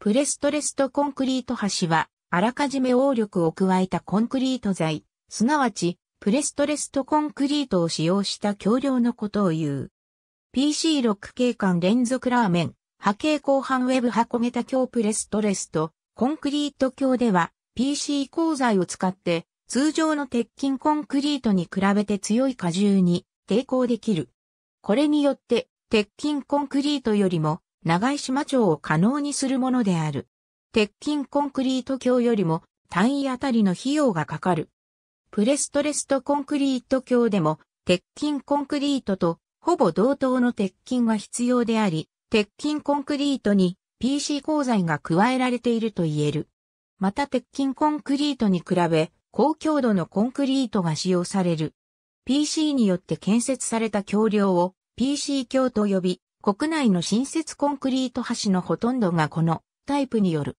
プレストレストコンクリート橋は、あらかじめ応力を加えたコンクリート材、すなわち、プレストレストコンクリートを使用した橋梁のことを言う。PC6 景観連続ラーメン、波形後半ウェブ箱桁橋プレストレスト、コンクリート橋では、PC 鋼材を使って、通常の鉄筋コンクリートに比べて強い荷重に抵抗できる。これによって、鉄筋コンクリートよりも長い島町を可能にするものである。鉄筋コンクリート橋よりも単位あたりの費用がかかる。プレストレストコンクリート橋でも鉄筋コンクリートとほぼ同等の鉄筋が必要であり、鉄筋コンクリートに PC 鋼材が加えられていると言える。また鉄筋コンクリートに比べ高強度のコンクリートが使用される。PC によって建設された橋梁を PC 橋と呼び、国内の新設コンクリート橋のほとんどがこのタイプによる。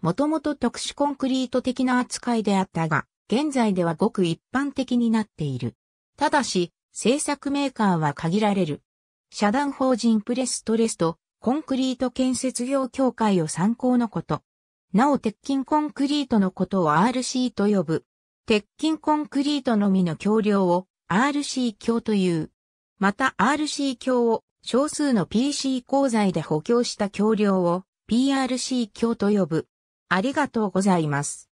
もともと特殊コンクリート的な扱いであったが、現在ではごく一般的になっている。ただし、製作メーカーは限られる。社団法人プレストレスト、コンクリート建設業協会を参考のこと。なお鉄筋コンクリートのことを RC と呼ぶ。鉄筋コンクリートのみの橋梁を RC 橋という。また RC 鏡を少数の PC 鋼材で補強した橋梁を PRC 鏡と呼ぶ。ありがとうございます。